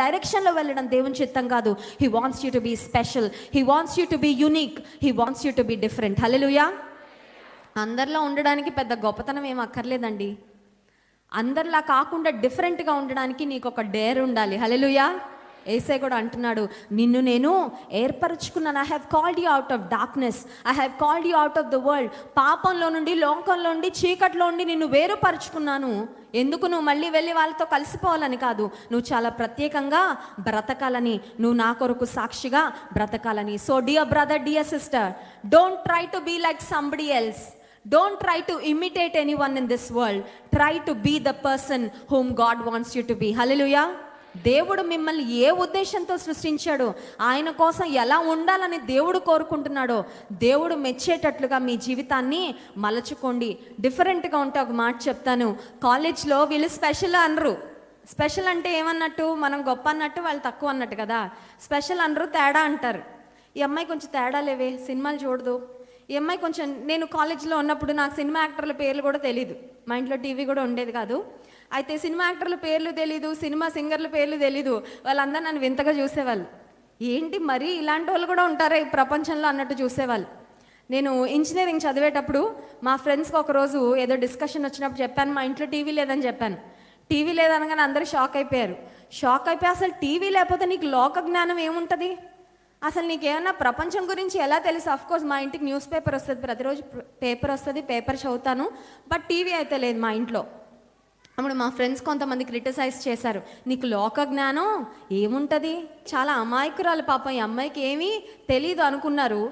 డైరెక్షన్లో వెళ్ళడం దేవుని చిత్తం కాదు he wants you to be special he wants you to be unique he wants you to be different hallelujah అందరిలో ఉండడానికి పెద్ద గొప్పతనం ఏం అక్కర్లేదండి అందరిలా కాకుండా డిఫరెంట్గా ఉండడానికి నీకు ఒక డేర్ ఉండాలి హలెలుయా ఏసే కూడా అంటున్నాడు నిన్ను నేను ఏర్పరచుకున్నాను I have called you out of darkness I have called you out of the world పాపంలో నుండి లోకంలో నుండి చీకట్లో నుండి నిన్ను వేరుపరుచుకున్నాను ఎందుకు నువ్వు మళ్ళీ వెళ్ళి వాళ్ళతో కలిసిపోవాలని కాదు నువ్వు చాలా ప్రత్యేకంగా బ్రతకాలని నువ్వు నా కొరకు సాక్షిగా బ్రతకాలని so dear brother dear sister don't try to be like somebody else don't try to imitate any one in this world try to be the person whom God wants you to be hello దేవుడు మిమ్మల్ని ఏ ఉద్దేశంతో సృష్టించాడు ఆయన కోసం ఎలా ఉండాలని దేవుడు కోరుకుంటున్నాడో దేవుడు మెచ్చేటట్లుగా మీ జీవితాన్ని మలచుకోండి డిఫరెంట్గా ఉంటే ఒక మాట చెప్తాను కాలేజ్లో వీళ్ళు స్పెషల్ అనరు స్పెషల్ అంటే ఏమన్నట్టు మనం గొప్ప అన్నట్టు వాళ్ళు తక్కువ అన్నట్టు కదా స్పెషల్ అనరు తేడా అంటారు ఈ అమ్మాయి కొంచెం తేడా లేవే సినిమాలు చూడదు ఈ అమ్మాయి కొంచెం నేను కాలేజ్లో ఉన్నప్పుడు నాకు సినిమా యాక్టర్ల పేర్లు కూడా తెలియదు మా ఇంట్లో టీవీ కూడా ఉండేది కాదు అయితే సినిమా యాక్టర్ల పేర్లు తెలీదు సినిమా సింగర్ల పేర్లు తెలీదు వాళ్ళందరూ నన్ను వింతగా చూసేవాళ్ళు ఏంటి మరీ ఇలాంటి వాళ్ళు కూడా ఉంటారా ఈ ప్రపంచంలో అన్నట్టు చూసేవాళ్ళు నేను ఇంజనీరింగ్ చదివేటప్పుడు మా ఫ్రెండ్స్కి ఒకరోజు ఏదో డిస్కషన్ వచ్చినప్పుడు చెప్పాను మా ఇంట్లో టీవీ లేదని చెప్పాను టీవీ లేదనగానే అందరూ షాక్ అయిపోయారు షాక్ అయిపోయి అసలు టీవీ లేకపోతే నీకు లోక జ్ఞానం ఏముంటుంది అసలు నీకేమన్నా ప్రపంచం గురించి ఎలా తెలుసు అఫ్ కోర్స్ మా ఇంటికి న్యూస్ పేపర్ వస్తుంది ప్రతిరోజు పేపర్ వస్తుంది పేపర్ చదువుతాను బట్ టీవీ అయితే లేదు మా ఇంట్లో అప్పుడు మా ఫ్రెండ్స్ కొంతమంది క్రిటిసైజ్ చేశారు నీకు లోక జ్ఞానం ఏముంటుంది చాలా అమాయకురాలు పాపం ఈ అమ్మాయికి ఏమీ తెలీదు అనుకున్నారు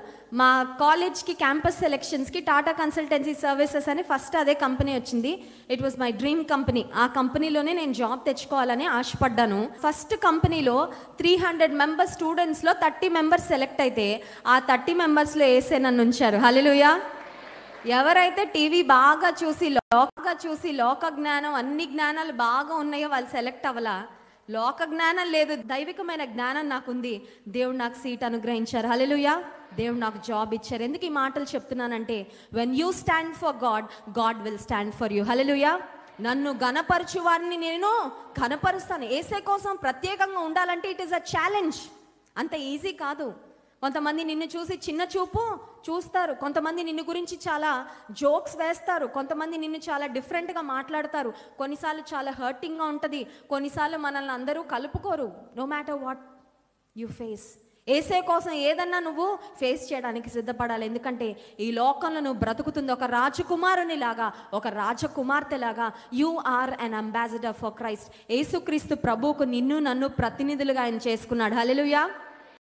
మా కాలేజ్కి క్యాంపస్ సెలెక్షన్స్కి టాటా కన్సల్టెన్సీ సర్వీసెస్ అని ఫస్ట్ అదే కంపెనీ వచ్చింది it was my dream company ఆ కంపెనీలోనే నేను జాబ్ తెచ్చుకోవాలని ఆశపడ్డాను ఫస్ట్ కంపెనీలో త్రీ హండ్రెడ్ మెంబర్స్ స్టూడెంట్స్లో థర్టీ మెంబర్స్ సెలెక్ట్ అయితే ఆ థర్టీ మెంబర్స్లో వేసే నన్ను ఉంచారు హలో ఎవరైతే టీవీ బాగా చూసి లోకగా చూసి లోక జ్ఞానం అన్ని జ్ఞానాలు బాగా ఉన్నాయో వాళ్ళు సెలెక్ట్ అవ్వాలా లోక జ్ఞానం లేదు దైవికమైన జ్ఞానం నాకుంది దేవుడు నాకు సీట్ అనుగ్రహించారు హలెలుయా దేవుడు నాకు జాబ్ ఇచ్చారు ఎందుకు ఈ మాటలు చెప్తున్నానంటే when you stand for God God will stand for you hallelujah నన్ను గనపరచు వారిని నేను కనపరుస్తాను ఏసే కోసం ప్రత్యేకంగా ఉండాలంటే ఇట్ ఈస్ అ ఛాలెంజ్ అంత ఈజీ కాదు కొంతమంది నిన్ను చూసి చిన్న చూపు చూస్తారు కొంతమంది నిన్ను గురించి చాలా జోక్స్ వేస్తారు కొంతమంది నిన్ను చాలా డిఫరెంట్గా మాట్లాడతారు కొన్నిసార్లు చాలా హర్టింగ్గా ఉంటుంది కొన్నిసార్లు మనల్ని అందరూ కలుపుకోరు no matter what you face ఏసే కోసం ఏదన్నా నువ్వు ఫేస్ చేయడానికి సిద్ధపడాలి ఎందుకంటే ఈ లోకంలో నువ్వు బ్రతుకుతుంది ఒక రాజకుమారునిలాగా ఒక రాజకుమార్తెలాగా you are an ambassador for Christ ఏసుక్రీస్తు ప్రభువుకు నిన్ను నన్ను ప్రతినిధులుగా ఆయన చేసుకున్నాడు హలెలుయా